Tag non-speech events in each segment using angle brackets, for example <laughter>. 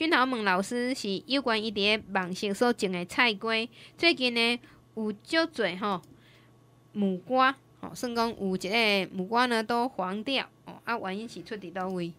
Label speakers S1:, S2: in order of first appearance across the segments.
S1: 俊豪问老师，是有关伊咧网上所种诶菜瓜，最近呢有足侪吼，木瓜吼算讲有一个木瓜呢都黄掉，哦，啊，原因是出伫倒位？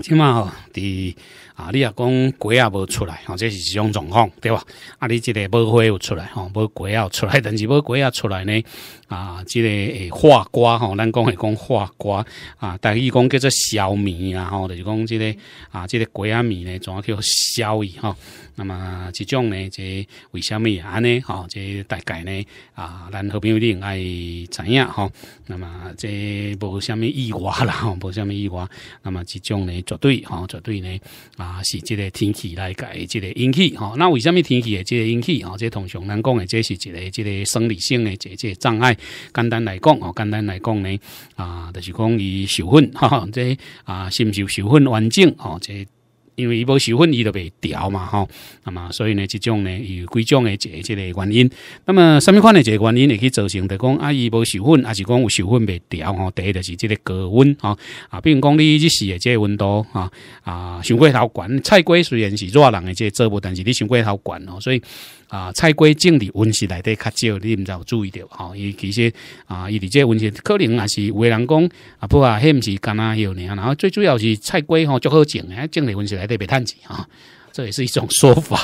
S1: 起码吼，伫啊，你若讲鬼啊，无出来吼，这是一种状况，对吧？啊，你即个无花有出来吼，无鬼有出来，但是 <laughs> 无鬼要出来呢啊，即个诶，画瓜吼，咱讲会讲画瓜啊，但伊讲叫做消米啊，吼，就是讲即个啊，即个鬼啊米呢，怎啊叫小米吼？那么这种呢，这为什么啊呢？哈，这大概呢啊，咱好朋友一定爱知影哈。那么这无什么意外啦，<laughs> 无什么意外。那么这种呢，绝对哈，绝对呢啊，是这个天气来改，这个引气哈。那为什么天气的这个引气哈，这通常咱讲的这是一个这个生理性的这这障碍？简单来讲哦，简单来讲呢啊，就是讲伊受粉哈，这啊心受受粉完整哦这。因为伊无受粉伊就袂调嘛吼，那么所以呢，这种呢有几种的这这个原因。那么上面款的这原因会去造成的讲啊，伊无受粉还是讲有受粉袂调吼？第一就是这个高温啊啊，比如讲你日时的这温度啊啊，上过头悬，菜瓜虽然是热人的这作物，但是你上过头悬哦，所以。啊，菜瓜种伫温室内底较少，你毋知有注意着吼？伊、为其实啊，伊即这温室可能也是有诶人讲啊不啊，迄毋是干那号尔。然后最主要是菜瓜吼，足好种诶，种伫温室内底袂趁钱吼。这也是一种说法，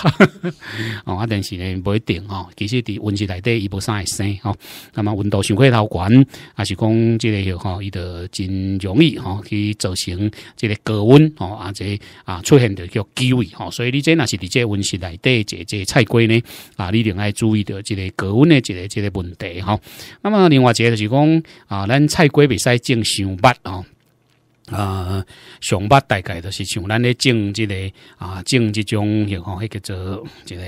S1: <laughs> 哦，但是呢，不一定哦。其实，伫温室内底伊无啥会生哦。那么，温度上过头悬，还是讲即个吼，伊就真容易吼去造成即个高温哦，啊，这啊出现的叫机位吼。所以，你这若是伫这温室内底这这菜瓜呢啊，你另爱注意到即个高温的即个即个问题吼。那么，另外一个就是讲啊，咱菜瓜袂使种伤巴哦。啊，上法大概都是像咱咧种之个啊，种这种，迄个则之个。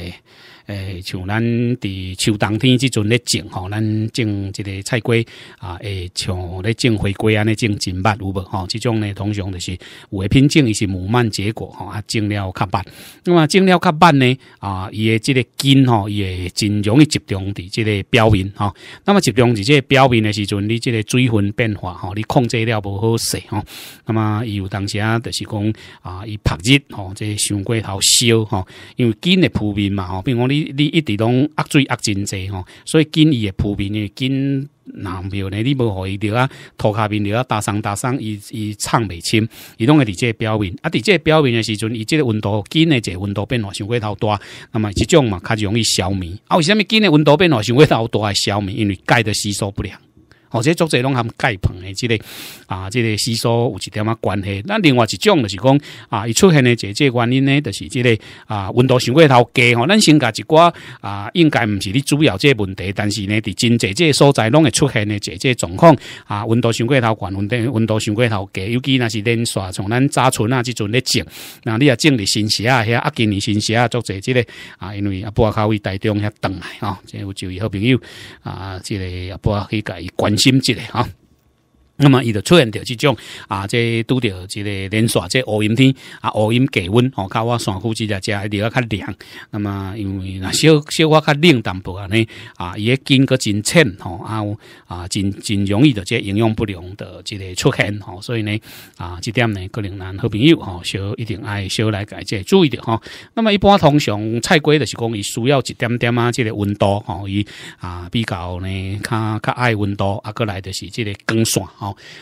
S1: 诶，像咱伫秋冬天即阵咧种吼，咱种即个菜瓜啊，诶，像咧种回归安尼种真捌有无吼？即种呢，通常就是有诶品种，伊是无慢结果吼，啊，种了较慢。那么种了较慢呢啊，伊诶，即个根吼，伊会真容易集中伫即个表面吼。那么集中伫即个表面诶时阵，你即个水分变化吼，你控制了不好势吼。那么有当时啊，就是讲啊，伊曝日吼，个伤过头烧吼，因为根诶铺面嘛吼，比如讲你。你一直拢压水压真济吼，所以金伊也普遍呢，金难苗呢，你无互伊着啊，涂骹面着啊，搭伤搭伤，伊伊撑未深，伊拢会伫即个表面，啊伫即个表面诶时阵，伊即个温度诶的个温度变化伤过头大，那么即种嘛，较容易消啊，为虾米金诶温度变化伤过头大而消灭？因为钙的吸收不良。或者作者拢含钙棚的即个啊，这个因素有一点啊关系。那另外一种就是讲啊，一出现的这这原因呢，就是这个啊温度上过头低吼，咱先讲一寡啊，应该唔是你主要这问题，但是呢，伫真济这所在拢会出现的这这状况啊，温度上过头悬，温温度上过头低，尤其那是恁刷从咱早春啊，即阵咧种，那你也种的新啊，遐啊今年新啊，作者这个啊，因为啊，布啊咖位台中遐等啊，即有酒位好朋友啊，这个阿啊去甲伊关。心急的哈。那么伊就出现着即种啊，即拄着即个连续即乌阴天啊，乌阴低温吼，靠我山裤只来遮会要较凉。那么因为那小小我较冷淡薄啊呢啊，伊个筋个真浅吼，啊啊真真容易的即营养不良的即个出现吼，所以呢啊，即点呢可能咱好朋友吼，少一定爱小来改即注意着吼。那么一般通常菜龟就是讲伊需要一点点啊，即个温度吼伊啊比较呢较较爱温度啊，过来就是即个光线。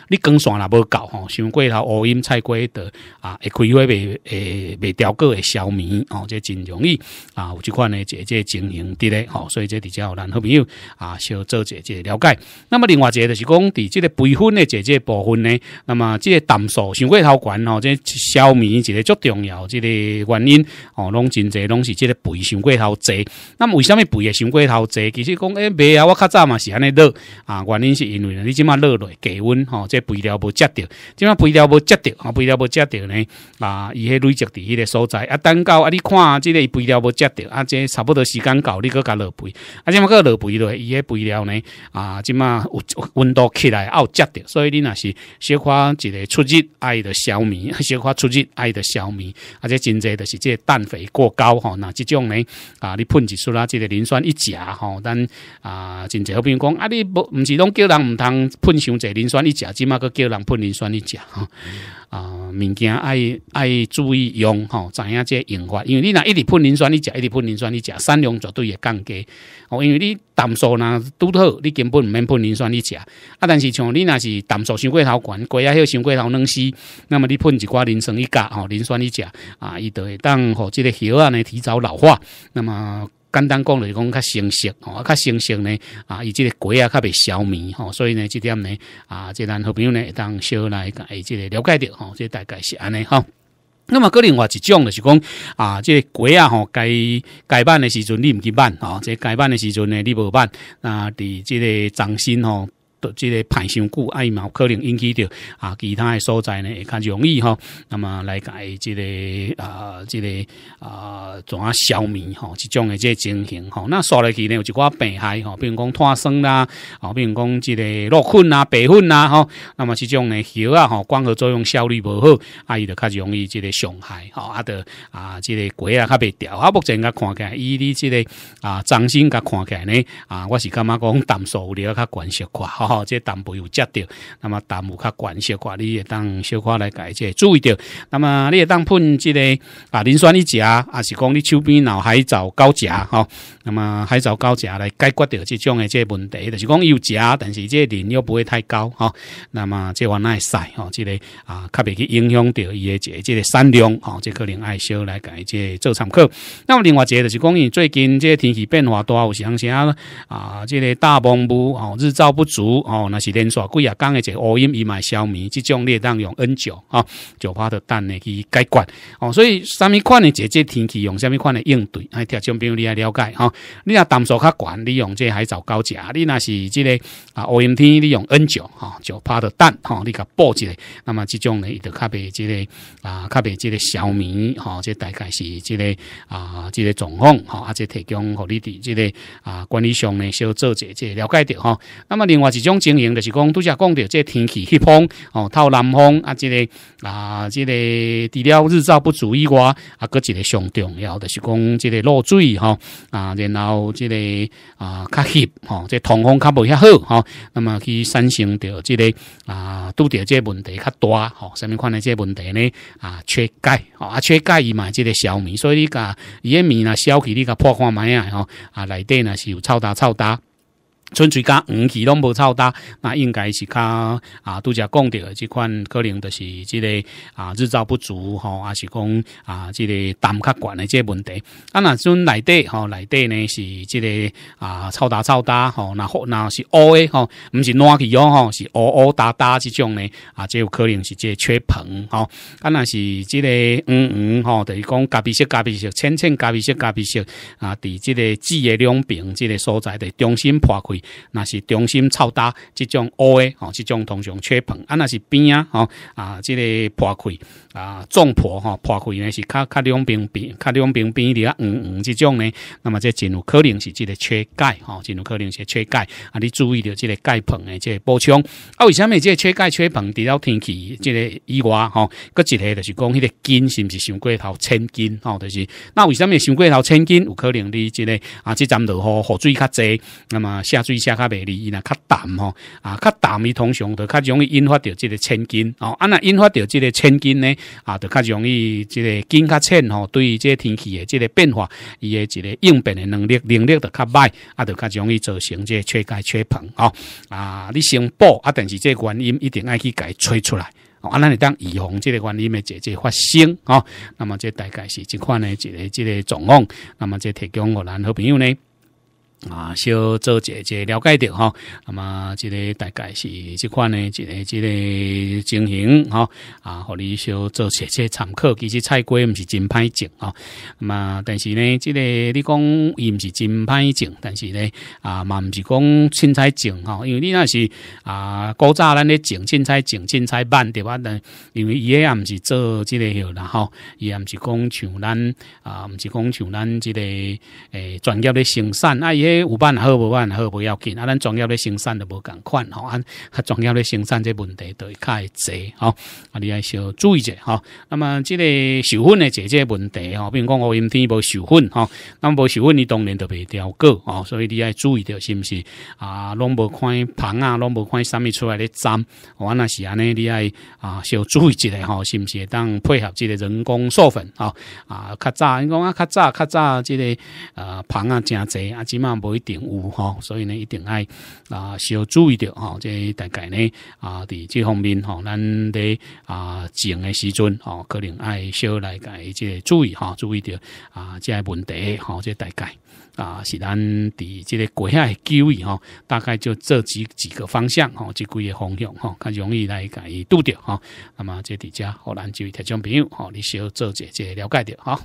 S1: 你光线若无够吼，伤过头乌阴菜瓜的啊，会开会未诶未调过诶，消米吼，这真容易啊！有这款呢，这这情形伫咧吼，所以这比较难，好朋友啊，小做姐姐了解。那么另外一个就是讲，伫这个培训的这这部分呢，那么这个淡素伤过头悬吼，这消米一个足重要，这个原因哦，拢真侪拢是这个培伤过头侪。那么为什么培也伤过头侪？其实讲诶，袂啊，我较早嘛是安尼热啊，原因是因为你即马热落高温。吼，这肥料无接着，即嘛肥料无接着，啊，肥料无接着呢，啊，伊迄累积伫迄个所在啊，蛋糕啊，你看，即个肥料无接着，啊，即差不多时间到，你可甲落肥，啊，即嘛可落肥去伊迄肥料呢，啊，即嘛有温度起来啊，有接着，所以你若是小花一个出日爱的消弭，<laughs> 小花出日爱的消弭，啊，即真济就是即氮肥过高吼。那即种呢，啊，你喷一束啦，即个磷酸一食吼，咱啊，真济好比讲啊，你无毋是拢叫人毋通喷上济磷酸。你食即嘛粿叫人喷磷酸，你食吼。啊，物件爱爱注意用吼，知影即个用法？因为你若一直喷磷酸，你食一直喷磷酸，你食，产量绝对会降低吼。因为你淡素若拄好，你根本毋免喷磷酸你食啊。但是像你若是淡素，伤过头悬，过仔迄伤过头软死。那么你喷一寡磷酸一加吼，磷酸一食啊，伊就会当吼即个叶啊呢提早老化。那么简单讲就是讲较成熟哦，较成熟呢啊，伊即个鸡啊较袂消米吼，所以呢即点呢啊，即咱好朋友呢当小来诶，即个了解着吼，即大概是安尼吼。那么个另外一种就是讲啊，即个鸡啊吼，该该办的时阵你唔去办哦，即该办的时阵呢你无办，那伫即个掌心吼。即个排伤骨、爱嘛，可能引起着啊，其他的所在呢，会较容易哈。那么来改即个啊，即个啊，怎啊消灭哈？即种的即个情形哈。那刷落去呢，有一寡病害哈，比如讲脱酸啦，哦，比如讲即个落粉啊、白粉啊哈。那么即种呢，药啊哈，光合作用效率不好，啊，伊就较容易即个伤害哈。啊的啊，即个果啊，较未掉啊，目前啊，看起来伊的即个啊，长心啊，看起来呢啊，我是感觉讲淡素料较关系快哈。好，这淡薄有接掉，那么淡薄较悬小块，你也当小块来改，这注意到。那么你也当喷即个啊，磷酸一钾，啊是讲你手边海藻高钾，哈，那么海藻高钾来解决掉这种的这问题，就是讲有钾，但是这磷又不会太高，哈。那么即话那使，哈，即个啊，较别去影响到伊的即个产量，哈，即可能爱小来解决做参考。那么另外一个就是讲，你最近这天气变化多有相些，啊，即个大风雾，哦，日照不足。哦若是连续几啊工诶者乌阴伊嘛会消眠即种你会当用 n 九啊就拍着蛋咧去解决哦所以啥物款诶姐姐天气用啥物款诶应对啊调整比如你爱了解吼你若淡素较悬你用这海藻胶夹你若是即个啊乌阴天你用 n 九吼就拍着蛋吼你甲补一下那么即种呢伊就较袂即个啊较袂即个消眠吼这大概是即个啊即个状况吼啊这提供互你伫即个啊管理上呢小做姐姐了解着吼那么另外一种种经营就是讲，拄则讲掉这天气翕风哦，透南风啊，即个啊，即个除了日照不足以外，啊，搁一个上重要就是讲，即个落水吼，啊，然后即个啊，较翕吼、即这通风较无遐好吼，那么去产生着即个啊，拄着这问题较大吼，上面款的这问题呢啊，缺钙啊，缺钙伊嘛，即个小米，所以甲伊个面啊，消去你甲破看米啊吼，啊，内底若是有臭焦臭焦。春水加五起拢无超大，那应该是较啊，都只讲的即款，可能就是即个啊日照不足吼，抑是讲啊即个单较悬的即个问题。啊那阵内底吼内底呢是即个啊超大超大吼，那好那是乌诶吼，毋是暖气哦吼，是乌乌哒哒即种呢啊，即有可能是即缺棚吼。啊那是即个嗯嗯吼，等于讲隔壁色隔壁色，浅浅隔壁色隔壁色啊，伫即个枝的两边即个所在的中心破开。那是中心超大，这种凹的吼，这种通常缺盆啊，那是边啊吼啊，这个破溃啊，肿破哈，破溃呢是看看两边边，看两边边的啊，嗯嗯，这种呢，那么这真有可能是这个缺钙哈，进入可能是缺钙啊，你注意到这个钙盆的这个补充啊，为什么这个缺钙缺盆？除了天气这个以外哈，个几条就是讲，迄个筋是不是伤过头千斤吼，就是那为什么伤过头千斤？有可能你这个啊，这落雨雨水较济，那么下。水声较袂离，伊若较淡吼，啊，较淡伊通常都较容易引发着即个千斤哦。啊，若引发着即个千斤呢，啊，都较容易即个见较浅吼。对于即个天气的即个变化，伊的一个应变的能力能力都较歹，啊，都较容易造成即个缺钙缺硼哦。啊，你先补啊，但是即个原因一定爱去改催出来。啊，那你当预防这个原因的直接发生哦，那么这大概是这款呢，这个这个状况。那么这提供我咱好朋友呢？啊，小做些些了解着吼，那么，即个大概是即款呢，即个即个情形吼，啊，互你小做者些参考，其实菜瓜毋是真歹种吼，啊。嘛，但是呢，即个你讲伊毋是真歹种，但是呢啊，嘛毋是讲凊彩种吼，因为你若是啊古早咱咧种，凊彩种，凊彩办对吧？但因为伊也毋是做即个许啦吼，也毋是讲像咱啊，毋是讲像咱即个诶专业咧生产啊，伊。五有也好，无办好，不要紧。啊，咱专业咧生产就无共款吼，啊，专业咧生产这问题都会较会济吼，啊，你要小注意者吼。那么，这个授粉的解决问题吼，比如讲，乌阴天无授粉吼，那么无授粉，你当然就袂掉过吼，所以你要注意着是不是啊？拢无看棚啊，拢无看啥物出来的脏，我那是安尼，你要啊小注意一下吼，是不是？当配合这个人工授粉啊啊，较早，因讲啊，较早，较早，这个啊棚啊真济啊，起码。不一定有哈，所以呢，一定爱啊，需要注意着哈。这大概呢啊，伫这方面哈，咱在啊种的时阵哦，可能爱小来改，即注意哈，注意着啊，即问题哈，即大概啊，是咱伫即个改下注意哈。大概就这几几个方向哈，即几个方向哈，较容易来改拄着哈。那么这底下，好，咱就听众朋友哦，你需要做些即了解着哈。